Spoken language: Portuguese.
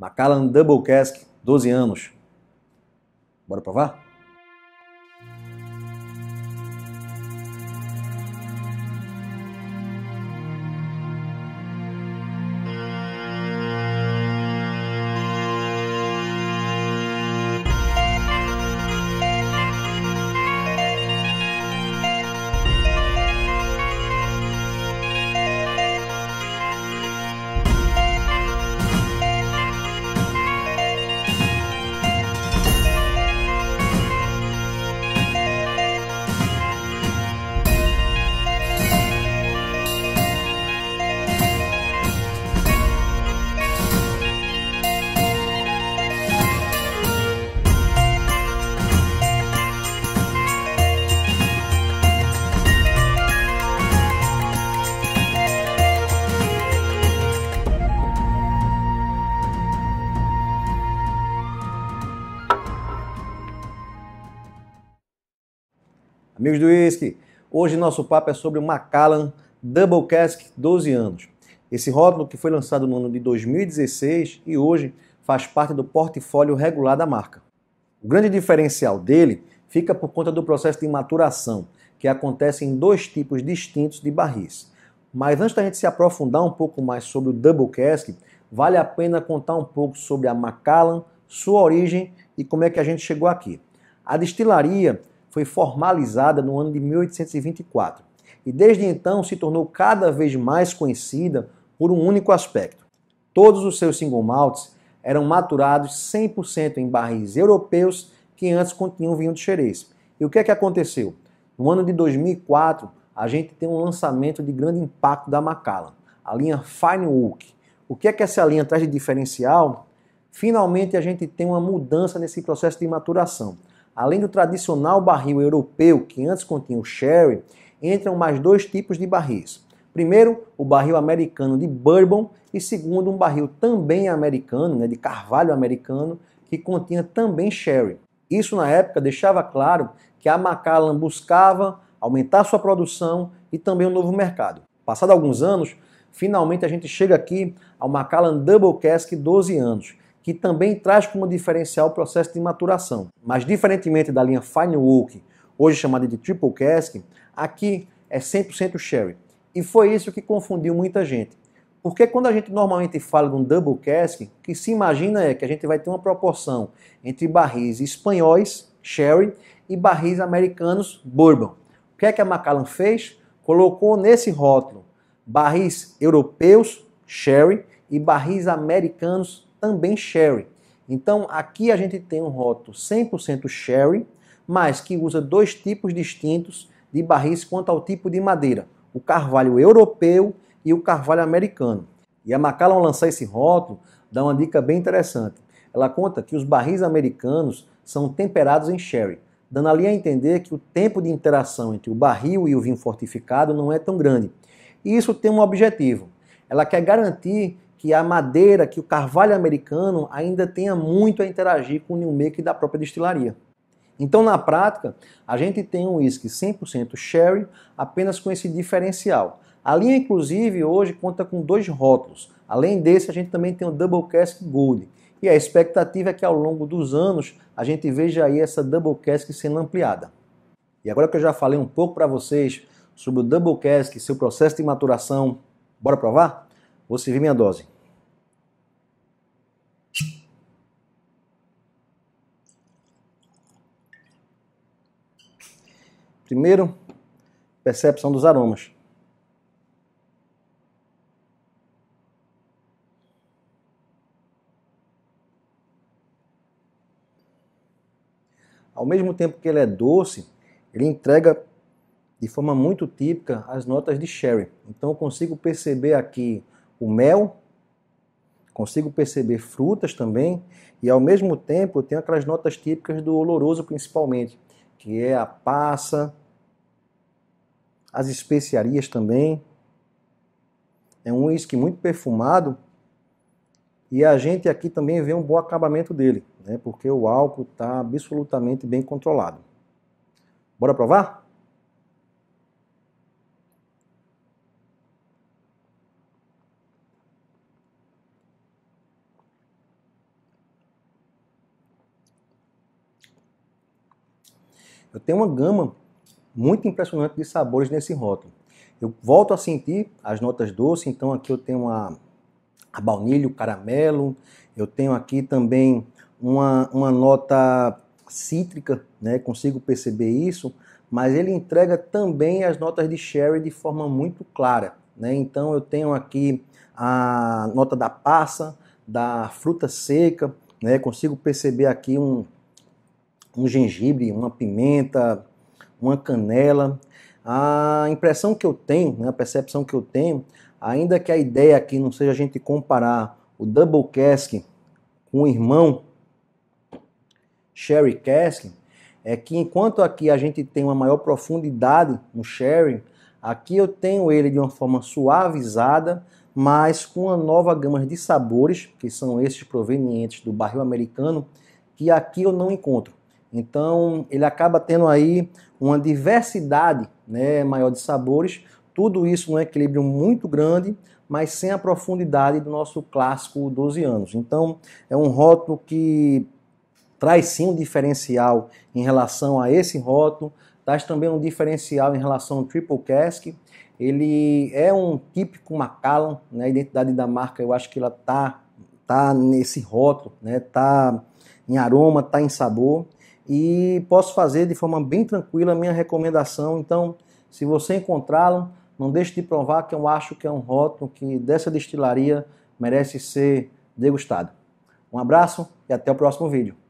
Macallan Double Cask, 12 anos. Bora provar? Amigos do Whisky, hoje nosso papo é sobre o Macallan Double Cask 12 anos. Esse rótulo que foi lançado no ano de 2016 e hoje faz parte do portfólio regular da marca. O grande diferencial dele fica por conta do processo de maturação, que acontece em dois tipos distintos de barris. Mas antes da gente se aprofundar um pouco mais sobre o Double Cask, vale a pena contar um pouco sobre a Macallan, sua origem e como é que a gente chegou aqui. A destilaria foi formalizada no ano de 1824 e desde então se tornou cada vez mais conhecida por um único aspecto. Todos os seus single malts eram maturados 100% em barris europeus que antes continham vinho de Xerez. E o que é que aconteceu? No ano de 2004, a gente tem um lançamento de grande impacto da Macallan, a linha Fine Oak. O que é que essa linha traz de diferencial? Finalmente a gente tem uma mudança nesse processo de maturação. Além do tradicional barril europeu, que antes continha o sherry, entram mais dois tipos de barris. Primeiro, o barril americano de bourbon e segundo, um barril também americano, né, de carvalho americano, que continha também sherry. Isso na época deixava claro que a Macallan buscava aumentar sua produção e também um novo mercado. Passado alguns anos, finalmente a gente chega aqui ao Macallan Double Cask 12 anos, que também traz como diferencial o processo de maturação. Mas diferentemente da linha Fine Oak, hoje chamada de Triple Cask, aqui é 100% Sherry. E foi isso que confundiu muita gente. Porque quando a gente normalmente fala de um double cask, que se imagina é que a gente vai ter uma proporção entre barris espanhóis, sherry, e barris americanos, bourbon. O que é que a Macallan fez? Colocou nesse rótulo barris europeus, sherry, e barris americanos, também Sherry. Então aqui a gente tem um rótulo 100% Sherry, mas que usa dois tipos distintos de barris quanto ao tipo de madeira, o carvalho europeu e o carvalho americano. E a Macallan lançar esse rótulo dá uma dica bem interessante. Ela conta que os barris americanos são temperados em sherry, dando ali a entender que o tempo de interação entre o barril e o vinho fortificado não é tão grande. E isso tem um objetivo. Ela quer garantir que a madeira, que o carvalho americano ainda tenha muito a interagir com o new make da própria destilaria. Então, na prática, a gente tem um whisky 100% sherry, apenas com esse diferencial. A linha, inclusive, hoje conta com dois rótulos. Além desse, a gente também tem o Double Cask Gold. E a expectativa é que ao longo dos anos a gente veja aí essa Double Cask sendo ampliada. E agora que eu já falei um pouco para vocês sobre o Double Cask, seu processo de maturação, bora provar? Vou servir minha dose. Primeiro, percepção dos aromas. Ao mesmo tempo que ele é doce, ele entrega de forma muito típica as notas de sherry. Então eu consigo perceber aqui o mel, consigo perceber frutas também, e ao mesmo tempo eu tenho aquelas notas típicas do oloroso principalmente, que é a passa, as especiarias também. É um uísque muito perfumado e a gente aqui também vê um bom acabamento dele, né? porque o álcool está absolutamente bem controlado. Bora provar? Eu tenho uma gama muito impressionante de sabores nesse rótulo. Eu volto a sentir as notas doces, então aqui eu tenho a, a baunilha, o caramelo, eu tenho aqui também uma, uma nota cítrica, né? consigo perceber isso, mas ele entrega também as notas de sherry de forma muito clara. Né? Então eu tenho aqui a nota da passa, da fruta seca, né? consigo perceber aqui um, um gengibre, uma pimenta, uma canela. A impressão que eu tenho, né, a percepção que eu tenho, ainda que a ideia aqui não seja a gente comparar o Double Cask com o irmão Sherry Cask, é que enquanto aqui a gente tem uma maior profundidade no Sherry, aqui eu tenho ele de uma forma suavizada, mas com uma nova gama de sabores, que são esses provenientes do barril americano, que aqui eu não encontro. Então, ele acaba tendo aí uma diversidade né, maior de sabores, tudo isso num equilíbrio muito grande, mas sem a profundidade do nosso clássico 12 anos. Então, é um rótulo que traz sim um diferencial em relação a esse rótulo, traz também um diferencial em relação ao Triple Cask. Ele é um típico Macallan, né? a identidade da marca eu acho que ela tá, tá nesse rótulo, né? tá em aroma, tá em sabor e posso fazer de forma bem tranquila a minha recomendação. Então, se você encontrá-lo, não deixe de provar que eu acho que é um rótulo que dessa destilaria merece ser degustado. Um abraço e até o próximo vídeo.